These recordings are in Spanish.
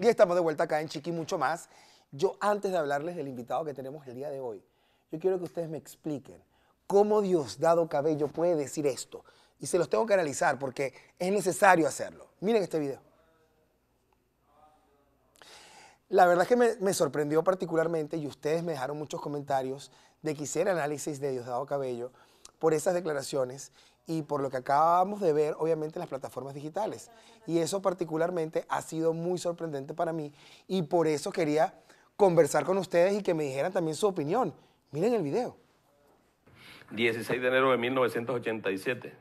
Y estamos de vuelta acá en Chiqui Mucho Más. Yo antes de hablarles del invitado que tenemos el día de hoy, yo quiero que ustedes me expliquen cómo Diosdado Cabello puede decir esto. Y se los tengo que analizar porque es necesario hacerlo. Miren este video. La verdad es que me, sorprendió particularmente y ustedes me dejaron muchos comentarios de que hiciera análisis de Diosdado Cabello por esas declaraciones y por lo que acabamos de ver, obviamente, las plataformas digitales. Y eso particularmente ha sido muy sorprendente para mí y por eso quería conversar con ustedes y que me dijeran también su opinión. Miren el video. 16 de enero de 1987,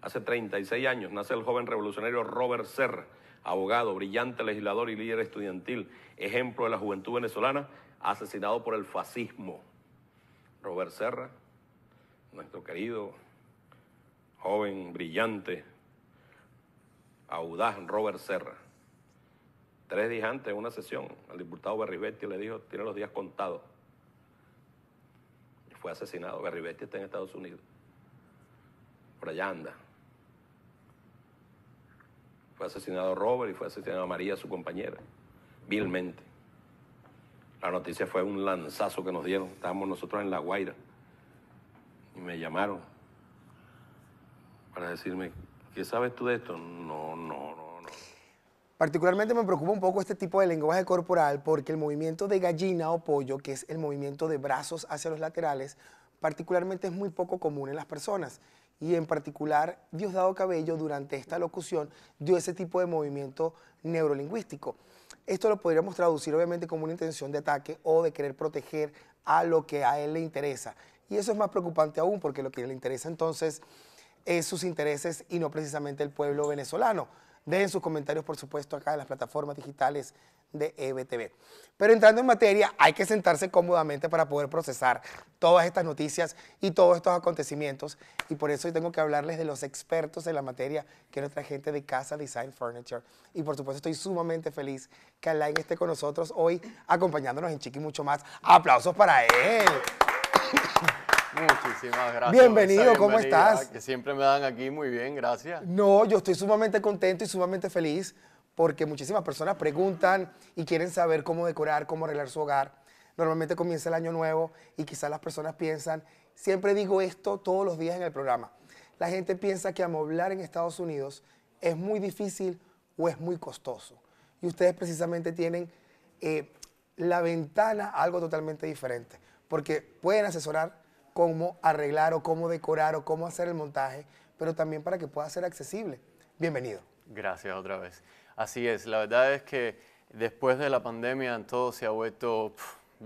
hace 36 años, nace el joven revolucionario Robert Serra, abogado, brillante legislador y líder estudiantil, ejemplo de la juventud venezolana, asesinado por el fascismo. Robert Serra, nuestro querido joven, brillante, audaz, Robert Serra. Tres días antes, en una sesión, al diputado Berribetti le dijo, tiene los días contados. Y fue asesinado. Berribetti está en Estados Unidos. Por allá anda. Fue asesinado Robert y fue asesinado María, su compañera, vilmente. La noticia fue un lanzazo que nos dieron. Estábamos nosotros en La Guaira. Y me llamaron para decirme, ¿qué sabes tú de esto? No, no, no, no. Particularmente me preocupa un poco este tipo de lenguaje corporal porque el movimiento de gallina o pollo, que es el movimiento de brazos hacia los laterales, particularmente es muy poco común en las personas. Y en particular, Diosdado Cabello durante esta locución dio ese tipo de movimiento neurolingüístico. Esto lo podríamos traducir obviamente como una intención de ataque o de querer proteger a lo que a él le interesa. Y eso es más preocupante aún porque lo que le interesa entonces eh, sus intereses y no precisamente el pueblo venezolano. Dejen sus comentarios, por supuesto, acá en las plataformas digitales de EBTV. Pero entrando en materia, hay que sentarse cómodamente para poder procesar todas estas noticias y todos estos acontecimientos. Y por eso hoy tengo que hablarles de los expertos en la materia, que es nuestra gente de Casa Design Furniture. Y por supuesto, estoy sumamente feliz que Alain esté con nosotros hoy, acompañándonos en Chiqui Mucho Más. ¡Aplausos para él! Muchísimas gracias. Bienvenido, ¿cómo estás? Que siempre me dan aquí muy bien, gracias. No, yo estoy sumamente contento y sumamente feliz porque muchísimas personas preguntan y quieren saber cómo decorar, cómo arreglar su hogar. Normalmente comienza el año nuevo y quizás las personas piensan, siempre digo esto todos los días en el programa, la gente piensa que amoblar en Estados Unidos es muy difícil o es muy costoso. Y ustedes precisamente tienen eh, la ventana algo totalmente diferente, porque pueden asesorar, cómo arreglar o cómo decorar o cómo hacer el montaje, pero también para que pueda ser accesible. Bienvenido. Gracias otra vez. Así es, la verdad es que después de la pandemia todo se ha vuelto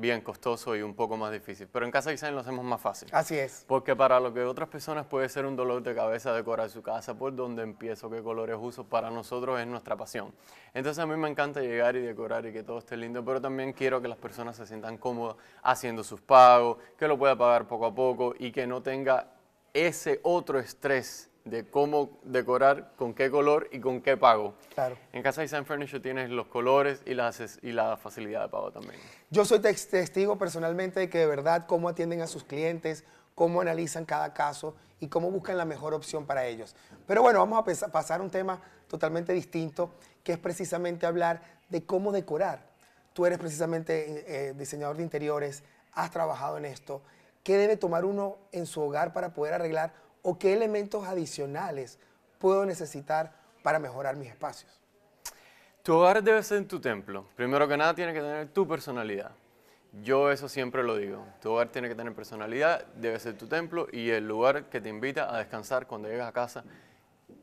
bien costoso y un poco más difícil. Pero en casa quizás lo hacemos más fácil. Así es. Porque para lo que otras personas puede ser un dolor de cabeza decorar su casa, por dónde empiezo, qué colores uso, para nosotros es nuestra pasión. Entonces a mí me encanta llegar y decorar y que todo esté lindo, pero también quiero que las personas se sientan cómodas haciendo sus pagos, que lo pueda pagar poco a poco y que no tenga ese otro estrés de cómo decorar, con qué color y con qué pago. Claro. En casa Design Furniture tienes los colores y, las, y la facilidad de pago también. Yo soy testigo personalmente de que de verdad cómo atienden a sus clientes, cómo analizan cada caso y cómo buscan la mejor opción para ellos. Pero bueno, vamos a pasar a un tema totalmente distinto, que es precisamente hablar de cómo decorar. Tú eres precisamente eh, eh, diseñador de interiores, has trabajado en esto. ¿Qué debe tomar uno en su hogar para poder arreglar o qué elementos adicionales puedo necesitar para mejorar mis espacios. Tu hogar debe ser tu templo. Primero que nada, tiene que tener tu personalidad. Yo eso siempre lo digo. Tu hogar tiene que tener personalidad, debe ser tu templo y el lugar que te invita a descansar cuando llegas a casa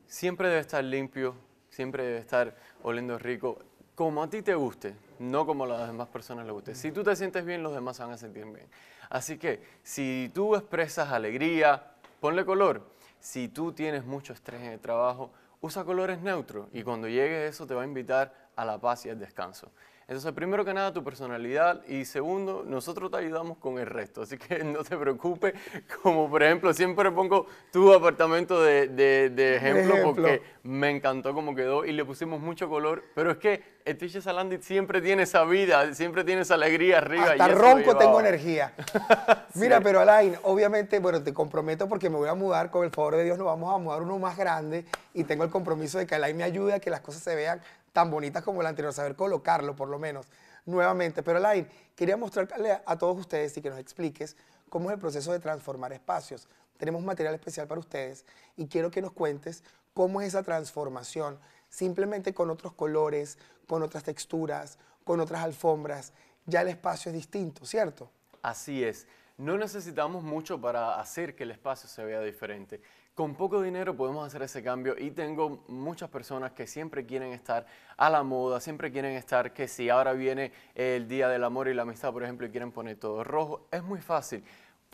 siempre debe estar limpio, siempre debe estar oliendo rico, como a ti te guste, no como a las demás personas le guste. Si tú te sientes bien, los demás se van a sentir bien. Así que si tú expresas alegría, Ponle color. Si tú tienes mucho estrés en el trabajo, usa colores neutros y cuando llegue eso te va a invitar a la paz y al descanso. Entonces, primero que nada, tu personalidad y segundo, nosotros te ayudamos con el resto, así que no te preocupes, como por ejemplo, siempre pongo tu apartamento de, ejemplo, porque me encantó cómo quedó y le pusimos mucho color, pero es que el Salandit siempre tiene esa vida, siempre tiene esa alegría arriba. Hasta ronco tengo energía. Mira, pero Alain, obviamente, bueno, te comprometo porque me voy a mudar, con el favor de Dios nos vamos a mudar uno más grande y tengo el compromiso de que Alain me ayude a que las cosas se vean tan bonitas como la anterior, saber colocarlo por lo menos nuevamente. Pero Alain, quería mostrarle a, todos ustedes y que nos expliques cómo es el proceso de transformar espacios. Tenemos material especial para ustedes y quiero que nos cuentes cómo es esa transformación, simplemente con otros colores, con otras texturas, con otras alfombras, ya el espacio es distinto, ¿cierto? Así es. No necesitamos mucho para hacer que el espacio se vea diferente. Con poco dinero podemos hacer ese cambio y tengo muchas personas que siempre quieren estar a la moda, siempre quieren estar que si ahora viene el Día del Amor y la Amistad, por ejemplo, y quieren poner todo rojo, es muy fácil.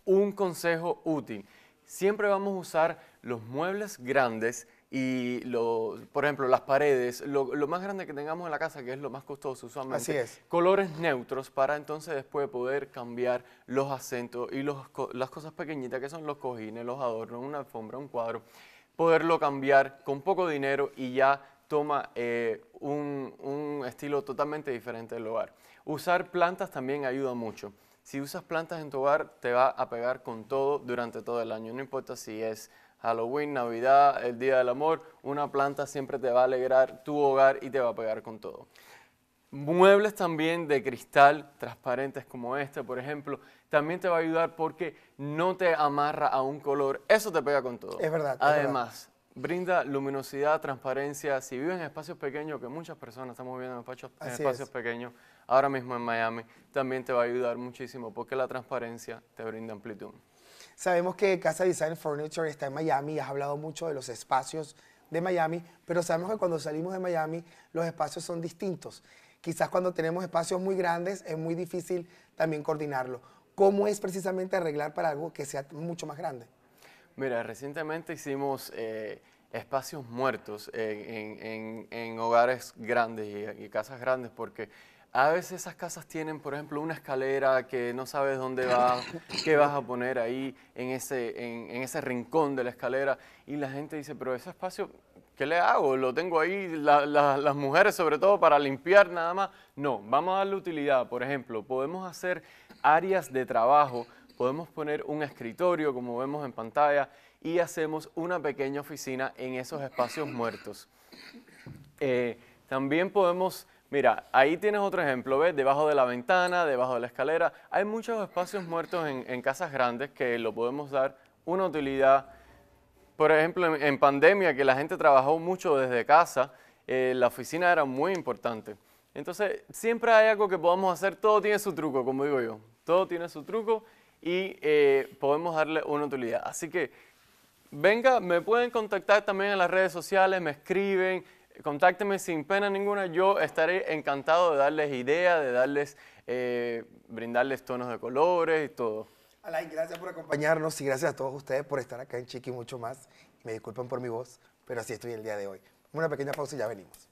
Un consejo útil, siempre vamos a usar los muebles grandes y, lo, por ejemplo, las paredes, lo, lo, más grande que tengamos en la casa, que es lo más costoso usualmente, colores neutros para entonces después poder cambiar los acentos y los, las cosas pequeñitas que son los cojines, los adornos, una alfombra, un cuadro, poderlo cambiar con poco dinero y ya toma eh, un, un estilo totalmente diferente del hogar. Usar plantas también ayuda mucho. Si usas plantas en tu hogar, te va a pegar con todo durante todo el año, no importa si es Halloween, Navidad, el Día del Amor, una planta siempre te va a alegrar tu hogar y te va a pegar con todo. Muebles también de cristal transparentes como este, por ejemplo, también te va a ayudar porque no te amarra a un color. Eso te pega con todo. Es verdad. Además, brinda luminosidad, transparencia. Si vives en espacios pequeños, que muchas personas estamos viviendo en espacios, pequeños, ahora mismo en Miami, también te va a ayudar muchísimo porque la transparencia te brinda amplitud. Sabemos que Casa Design Furniture está en Miami, has hablado mucho de los espacios de Miami, pero sabemos que cuando salimos de Miami los espacios son distintos. Quizás cuando tenemos espacios muy grandes es muy difícil también coordinarlo. ¿Cómo es precisamente arreglar para algo que sea mucho más grande? Mira, recientemente hicimos eh, espacios muertos en, hogares grandes y casas grandes porque a veces esas casas tienen, por ejemplo, una escalera que no sabes dónde vas, qué vas a poner ahí en ese, en, ese rincón de la escalera. Y la gente dice, pero ese espacio, ¿qué le hago? Lo tengo ahí, las mujeres sobre todo para limpiar nada más. No, vamos a darle utilidad. Por ejemplo, podemos hacer áreas de trabajo, podemos poner un escritorio, como vemos en pantalla, y hacemos una pequeña oficina en esos espacios muertos. Eh, también podemos Mira, ahí tienes otro ejemplo, ¿ves? Debajo de la ventana, debajo de la escalera. Hay muchos espacios muertos en, casas grandes que lo podemos dar una utilidad. Por ejemplo, en, pandemia, que la gente trabajó mucho desde casa, eh, la oficina era muy importante. Entonces, siempre hay algo que podamos hacer, todo tiene su truco, como digo yo. Todo tiene su truco y eh, podemos darle una utilidad. Así que, venga, me pueden contactar también en las redes sociales, me escriben, contácteme sin pena ninguna, yo estaré encantado de darles ideas, de darles, eh, brindarles tonos de colores y todo. Alain, gracias por acompañarnos y gracias a todos ustedes por estar acá en Chiqui mucho más. Me disculpen por mi voz, pero así estoy el día de hoy. Una pequeña pausa y ya venimos.